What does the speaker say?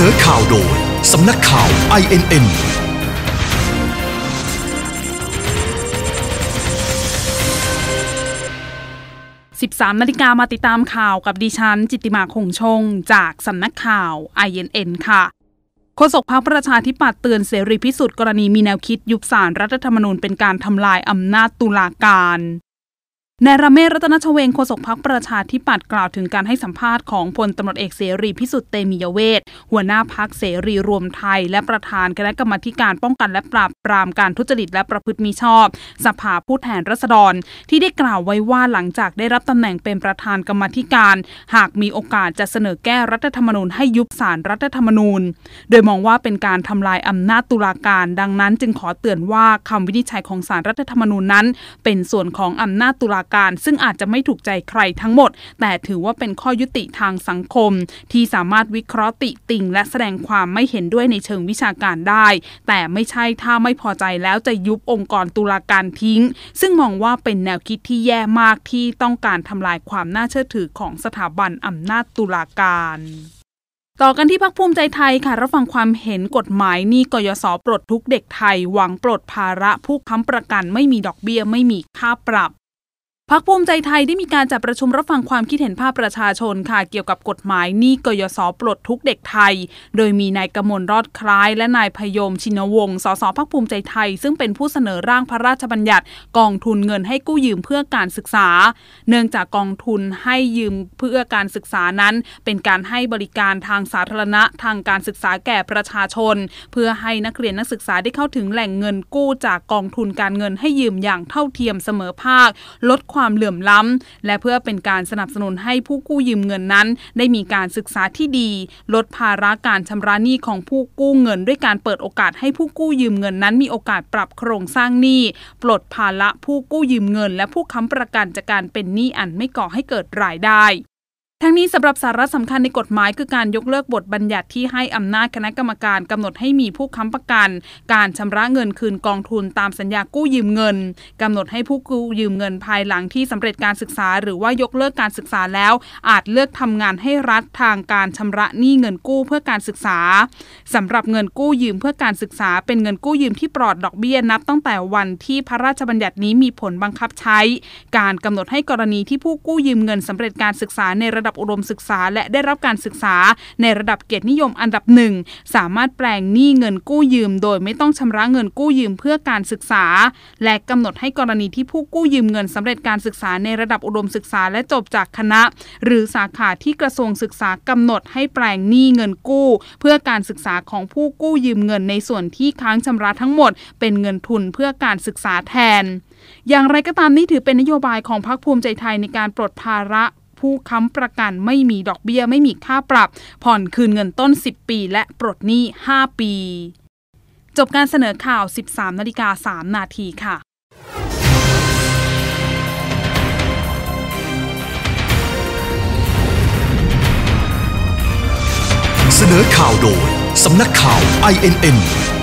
นอข่าวโดย สำนักข่าว INN 13 นาฬิกามาติดตามข่าวกับดิฉันจิติมาคงชง จากสำนักข่าว INN ค่ะโฆษกพรรคประชาธิปัตย์เตือนเสรีพิสุทธิ์กรณีมีแนวคิดยุบสารรัฐธรรมนูญเป็นการทำลายอำนาจตุลาการนายรเมศรัตนชเวงโฆษกพักประชาธิปัตย์กล่าวถึงการให้สัมภาษณ์ของพลตำรวจเอกเสรีพิสุทธิ์เตมียเวทหัวหน้าพักเสรีรวมไทย และประธานคณะกรรมการป้องกันและปราบ ปรามการทุจริต และประพฤติมิชอบสภาผู้แทนราษฎร ที่ได้กล่าวไว้ว่าหลังจากได้รับตำแหน่งเป็นประธานกรรมการ หากมีโอกาสจะเสนอแก้รัฐธรรมนูญให้ยุบสารรัฐธรรมนูญ โดยมองว่าเป็นการทำลายอำนาจตุลาการ ดังนั้น จึงขอเตือนว่าคำวินิจฉัยของสารรัฐธรรมนูญนั้น เป็นส่วนของอำนาจตุลาการซึ่งอาจจะไม่ถูกใจใครทั้งหมด แต่ถือว่าเป็นข้อยุติทางสังคม ที่สามารถวิเคราะห์ติติง และแสดงความไม่เห็นด้วยในเชิงวิชาการได้ แต่ไม่ใช่ถ้าไม่พอใจแล้วจะยุบองค์กรตุลาการทิ้ง ซึ่งมองว่าเป็นแนวคิดที่แย่มากที่ต้องการทำลายความน่าเชื่อถือของสถาบันอำนาจตุลาการ ต่อกันที่พักภูมิใจไทยค่ะรับฟังความเห็นกฎหมายนี่กยศปลดทุกเด็กไทย หวังปลดภาระ ผู้ค้ำประกันไม่มีดอกเบี้ยไม่มีค่าปรับพักภูมิใจไทยได้มีการจัดประชุมรับฟังความคิดเห็นภาคประชาชนค่ะเกี่ยวกับกฎหมายนี่กยศปลดทุกเด็กไทย โดยมีนายกมลรอดคล้ายและนายพยมชินวงศ์สสพักภูมิใจไทย ซึ่งเป็นผู้เสนอร่างพระราชบัญญัติ กองทุนเงินให้กู้ยืมเพื่อการศึกษา เนื่องจากกองทุนให้ยืมเพื่อการศึกษานั้น เป็นการให้บริการทางสาธารณะทางการศึกษาแก่ประชาชน เพื่อให้นักเรียนนักศึกษาได้เข้าถึงแหล่งเงินกู้จากกองทุนการเงินให้ยืมอย่างเท่าเทียมเสมอภาคลดความเหลื่อมล้ำและเพื่อเป็นการสนับสนุนให้ผู้กู้ยืมเงินนั้น ได้มีการศึกษาที่ดี ลดภาระการชำระหนี้ของผู้กู้เงิน ด้วยการเปิดโอกาสให้ผู้กู้ยืมเงินนั้นมีโอกาสปรับโครงสร้างหนี้ ปลดภาระผู้กู้ยืมเงินและผู้ค้ำประกันจากการเป็นหนี้อันไม่ก่อให้เกิดรายได้ทั้งนี้สำหรับสาระสำคัญในกฎหมายคือการยกเลิกบทบัญญัติที่ให้อำนาจคณะกรรมการกำหนดให้มีผู้ค้ำประกัน การชำระเงินคืนกองทุนตามสัญญากู้ยืมเงินกำหนดให้ผู้กู้ยืมเงินภายหลังที่สำเร็จการศึกษาหรือว่ายกเลิกการศึกษาแล้ว อาจเลือกทำงานให้รัฐทางการชำระหนี้เงินกู้เพื่อการศึกษาสำหรับเงินกู้ยืมเพื่อการศึกษาเป็นเงินกู้ยืมที่ปลอดดอกเบี้ยนับตั้งแต่วันที่พระราชบัญญัตินี้มีผลบังคับใช้ การกำหนดให้กรณีที่ผู้กู้ยืมเงินสำเร็จการศึกษาในระดับอุดมศึกษาและได้รับการศึกษาในระดับเกียรตินิยมอันดับหนึ่งสามารถแปลงหนี้เงินกู้ยืม โดยไม่ต้องชำระเงินกู้ยืมเพื่อการศึกษา และกำหนดให้กรณีที่ผู้กู้ยืมเงินสำเร็จการศึกษาในระดับอุดมศึกษาและจบจากคณะ หรือสาขาที่กระทรวงศึกษากำหนดให้แปลงหนี้เงินกู้ เพื่อการศึกษาของผู้กู้ยืมเงิน ในส่วนที่ค้างชำระทั้งหมด เป็นเงินทุนเพื่อการศึกษาแทน อย่างไรก็ตามนี่ถือเป็นนโยบายของพรรคภูมิใจไทยในการปลดภาระผู้ค้ำประกันไม่มีดอกเบี้ย ไม่มีค่าปรับ ผ่อนคืนเงินต้น 10 ปีและปลดหนี้ 5 ปี จบการเสนอข่าว 13 นาฬิกา3นาทีค่ะ เสนอข่าวโดย สำนักข่าว INN